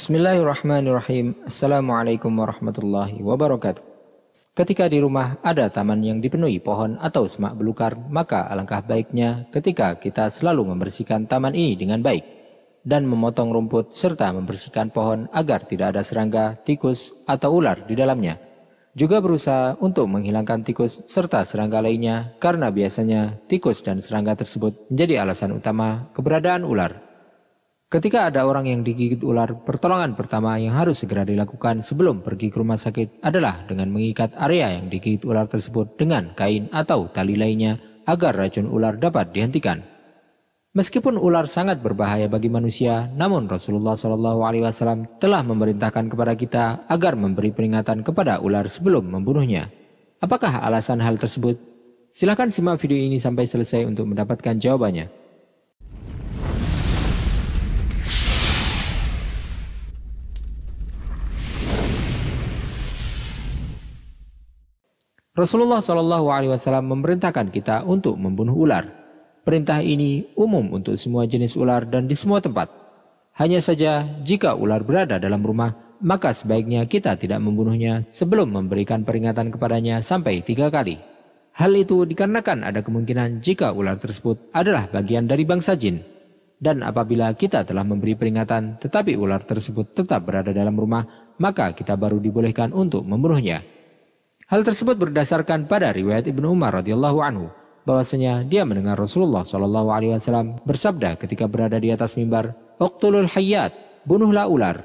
Bismillahirrahmanirrahim. Assalamualaikum warahmatullahi wabarakatuh. Ketika di rumah ada taman yang dipenuhi pohon atau semak belukar, maka alangkah baiknya ketika kita selalu membersihkan taman ini dengan baik dan memotong rumput serta membersihkan pohon agar tidak ada serangga, tikus, atau ular di dalamnya. Juga berusaha untuk menghilangkan tikus serta serangga lainnya karena biasanya tikus dan serangga tersebut menjadi alasan utama keberadaan ular. Ketika ada orang yang digigit ular, pertolongan pertama yang harus segera dilakukan sebelum pergi ke rumah sakit adalah dengan mengikat area yang digigit ular tersebut dengan kain atau tali lainnya agar racun ular dapat dihentikan. Meskipun ular sangat berbahaya bagi manusia, namun Rasulullah Shallallahu Alaihi Wasallam telah memerintahkan kepada kita agar memberi peringatan kepada ular sebelum membunuhnya. Apakah alasan hal tersebut? Silahkan simak video ini sampai selesai untuk mendapatkan jawabannya. Rasulullah Shallallahu Alaihi Wasallam memerintahkan kita untuk membunuh ular. Perintah ini umum untuk semua jenis ular dan di semua tempat. Hanya saja jika ular berada dalam rumah, maka sebaiknya kita tidak membunuhnya sebelum memberikan peringatan kepadanya sampai tiga kali. Hal itu dikarenakan ada kemungkinan jika ular tersebut adalah bagian dari bangsa jin. Dan apabila kita telah memberi peringatan tetapi ular tersebut tetap berada dalam rumah, maka kita baru dibolehkan untuk membunuhnya. Hal tersebut berdasarkan pada riwayat Ibnu Umar radhiyallahu anhu bahwasanya dia mendengar Rasulullah Shallallahu alaihi wasallam bersabda ketika berada di atas mimbar, "Uqtulul hayyat, bunuhlah ular."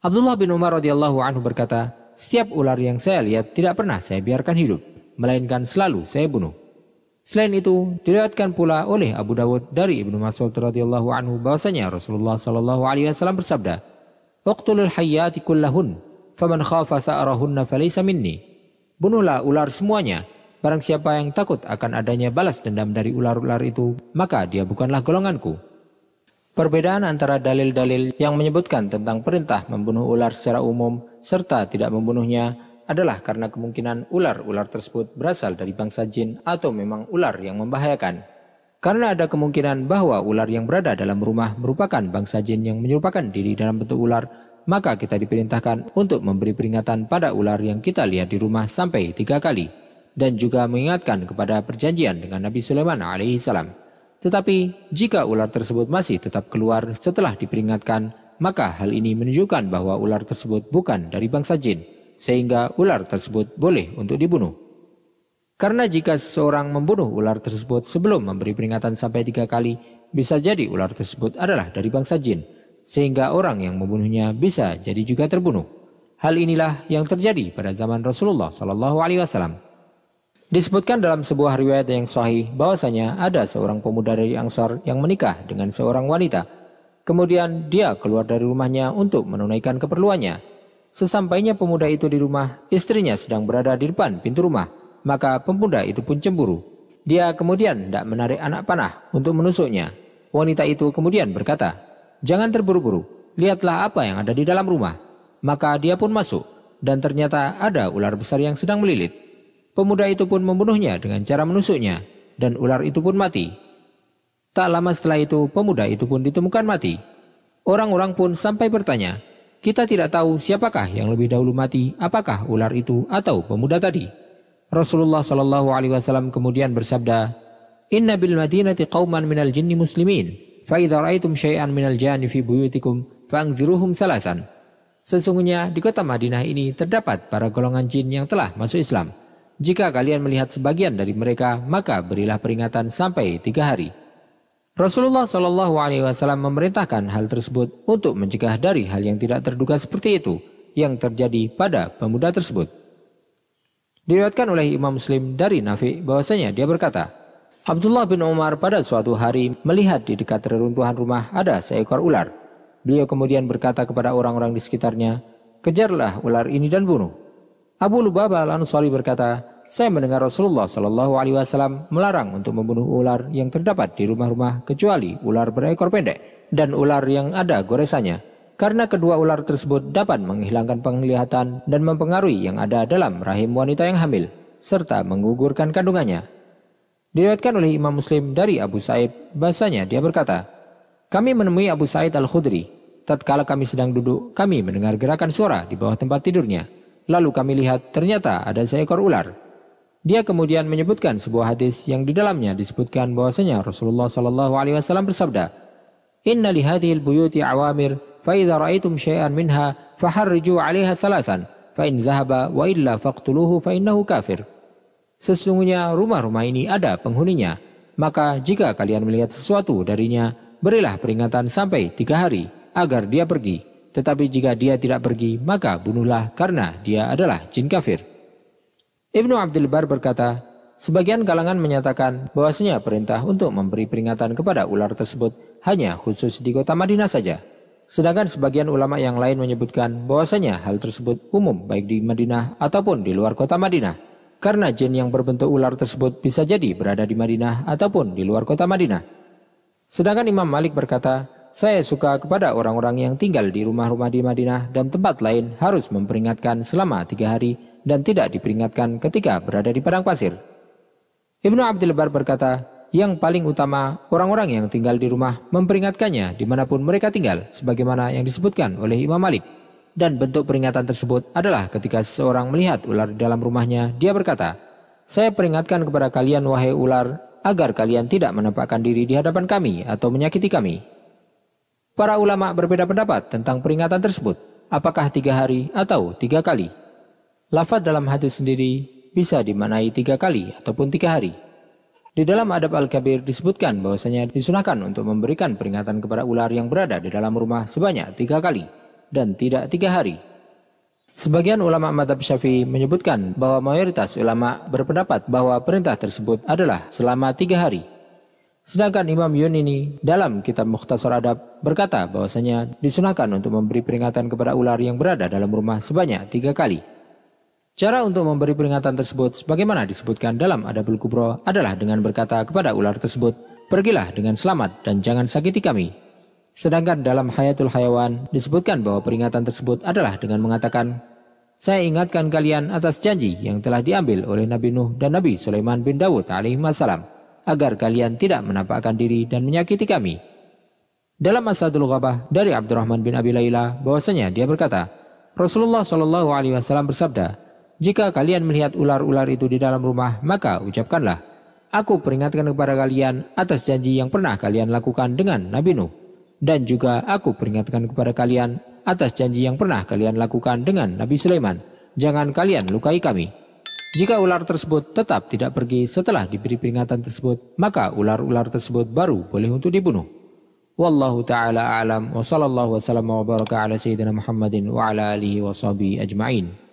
Abdullah bin Umar radhiyallahu anhu berkata, "Setiap ular yang saya lihat tidak pernah saya biarkan hidup, melainkan selalu saya bunuh." Selain itu, dilihatkan pula oleh Abu Dawud dari Ibnu Mas'ud radhiyallahu anhu bahwasanya Rasulullah Shallallahu alaihi wasallam bersabda, "Uqtulul hayyati kullahun, faman khafa tha'rahunna falaysa minni." Bunuhlah ular semuanya. Barang siapa yang takut akan adanya balas dendam dari ular-ular itu, maka dia bukanlah golonganku. Perbedaan antara dalil-dalil yang menyebutkan tentang perintah membunuh ular secara umum serta tidak membunuhnya adalah karena kemungkinan ular-ular tersebut berasal dari bangsa jin atau memang ular yang membahayakan. Karena ada kemungkinan bahwa ular yang berada dalam rumah merupakan bangsa jin yang menyerupakan diri dalam bentuk ular maka kita diperintahkan untuk memberi peringatan pada ular yang kita lihat di rumah sampai tiga kali, dan juga mengingatkan kepada perjanjian dengan Nabi Sulaiman alaihissalam. Tetapi, jika ular tersebut masih tetap keluar setelah diperingatkan, maka hal ini menunjukkan bahwa ular tersebut bukan dari bangsa jin, sehingga ular tersebut boleh untuk dibunuh. Karena jika seseorang membunuh ular tersebut sebelum memberi peringatan sampai tiga kali, bisa jadi ular tersebut adalah dari bangsa jin, sehingga orang yang membunuhnya bisa jadi juga terbunuh. Hal inilah yang terjadi pada zaman Rasulullah Shallallahu Alaihi Wasallam. Disebutkan dalam sebuah riwayat yang sahih bahwasanya ada seorang pemuda dari Ansor yang menikah dengan seorang wanita. Kemudian dia keluar dari rumahnya untuk menunaikan keperluannya. Sesampainya pemuda itu di rumah, istrinya sedang berada di depan pintu rumah, maka pemuda itu pun cemburu. Dia kemudian tidak menarik anak panah untuk menusuknya. Wanita itu kemudian berkata, Jangan terburu-buru, lihatlah apa yang ada di dalam rumah. Maka dia pun masuk, dan ternyata ada ular besar yang sedang melilit. Pemuda itu pun membunuhnya dengan cara menusuknya, dan ular itu pun mati. Tak lama setelah itu, pemuda itu pun ditemukan mati. Orang-orang pun sampai bertanya, kita tidak tahu siapakah yang lebih dahulu mati, apakah ular itu atau pemuda tadi. Rasulullah Shallallahu Alaihi Wasallam kemudian bersabda, Inna bil madinati qauman minal jinni muslimin fa idza syai'an minal jani fi buyutikum fangziruhum salasan. Sesungguhnya di kota Madinah ini terdapat para golongan jin yang telah masuk Islam. Jika kalian melihat sebagian dari mereka, maka berilah peringatan sampai tiga hari. Rasulullah Shallallahu Alaihi Wasallam memerintahkan hal tersebut untuk mencegah dari hal yang tidak terduga seperti itu yang terjadi pada pemuda tersebut. Diriwatkan oleh Imam Muslim dari Nafi bahwasanya dia berkata, Abdullah bin Umar pada suatu hari melihat di dekat reruntuhan rumah ada seekor ular. Beliau kemudian berkata kepada orang-orang di sekitarnya, "Kejarlah ular ini dan bunuh." Abu Lubaba al berkata, "Saya mendengar Rasulullah Shallallahu alaihi wasallam melarang untuk membunuh ular yang terdapat di rumah-rumah kecuali ular berekor pendek dan ular yang ada goresannya, karena kedua ular tersebut dapat menghilangkan penglihatan dan mempengaruhi yang ada dalam rahim wanita yang hamil serta menggugurkan kandungannya." Diriwayatkan oleh Imam Muslim dari Abu Said, bahasanya dia berkata, Kami menemui Abu Said Al-Khudri. Tatkala kami sedang duduk, kami mendengar gerakan suara di bawah tempat tidurnya. Lalu kami lihat, ternyata ada seekor ular. Dia kemudian menyebutkan sebuah hadis yang di dalamnya disebutkan bahwasanya Rasulullah Shallallahu Alaihi Wasallam bersabda, Inna lihadil buyuti awamir, faida raitum syai'an minha, faharriju alaiha thalathan, fa in zahaba wa illa faqtuluhu fa innahu kafir. Sesungguhnya rumah-rumah ini ada penghuninya. Maka jika kalian melihat sesuatu darinya, berilah peringatan sampai tiga hari, agar dia pergi. Tetapi jika dia tidak pergi, maka bunuhlah karena dia adalah jin kafir. Ibnu Abdul Bar berkata, sebagian kalangan menyatakan bahwasanya perintah untuk memberi peringatan kepada ular tersebut hanya khusus di kota Madinah saja. Sedangkan sebagian ulama yang lain menyebutkan bahwasanya hal tersebut umum baik di Madinah ataupun di luar kota Madinah. Karena jin yang berbentuk ular tersebut bisa jadi berada di Madinah ataupun di luar kota Madinah. Sedangkan Imam Malik berkata, saya suka kepada orang-orang yang tinggal di rumah-rumah di Madinah dan tempat lain harus memperingatkan selama tiga hari dan tidak diperingatkan ketika berada di padang pasir. Ibnu Abdul Lebar berkata, yang paling utama orang-orang yang tinggal di rumah memperingatkannya dimanapun mereka tinggal sebagaimana yang disebutkan oleh Imam Malik. Dan bentuk peringatan tersebut adalah ketika seseorang melihat ular di dalam rumahnya, dia berkata, Saya peringatkan kepada kalian wahai ular, agar kalian tidak menampakkan diri di hadapan kami atau menyakiti kami. Para ulama berbeda pendapat tentang peringatan tersebut, apakah tiga hari atau tiga kali. Lafaz dalam hati sendiri bisa dimanai tiga kali ataupun tiga hari. Di dalam adab Al-Kabir disebutkan bahwasanya disunahkan untuk memberikan peringatan kepada ular yang berada di dalam rumah sebanyak tiga kali dan tidak tiga hari. Sebagian ulama madhab syafi'i menyebutkan bahwa mayoritas ulama berpendapat bahwa perintah tersebut adalah selama tiga hari. Sedangkan Imam Yunini dalam kitab Mukhtasar Adab berkata bahwasanya disunahkan untuk memberi peringatan kepada ular yang berada dalam rumah sebanyak tiga kali. Cara untuk memberi peringatan tersebut sebagaimana disebutkan dalam Adabul Kubro adalah dengan berkata kepada ular tersebut, Pergilah dengan selamat dan jangan sakiti kami. Sedangkan dalam Hayatul Hayawan disebutkan bahwa peringatan tersebut adalah dengan mengatakan, Saya ingatkan kalian atas janji yang telah diambil oleh Nabi Nuh dan Nabi Sulaiman bin Dawud alaihi agar kalian tidak menampakkan diri dan menyakiti kami. Dalam Asadul Ghabah dari Abdurrahman bin Abi Layla, bahwasanya dia berkata, Rasulullah Shallallahu alaihi wasallam bersabda, "Jika kalian melihat ular-ular itu di dalam rumah, maka ucapkanlah, aku peringatkan kepada kalian atas janji yang pernah kalian lakukan dengan Nabi Nuh." Dan juga aku peringatkan kepada kalian atas janji yang pernah kalian lakukan dengan Nabi Sulaiman. Jangan kalian lukai kami. Jika ular tersebut tetap tidak pergi setelah diberi peringatan tersebut, maka ular-ular tersebut baru boleh untuk dibunuh. Wallahu ta'ala a'lam wa sallallahu wa sallam wa baraka ala sayyidina Muhammadin wa ala alihi wa ajma'in.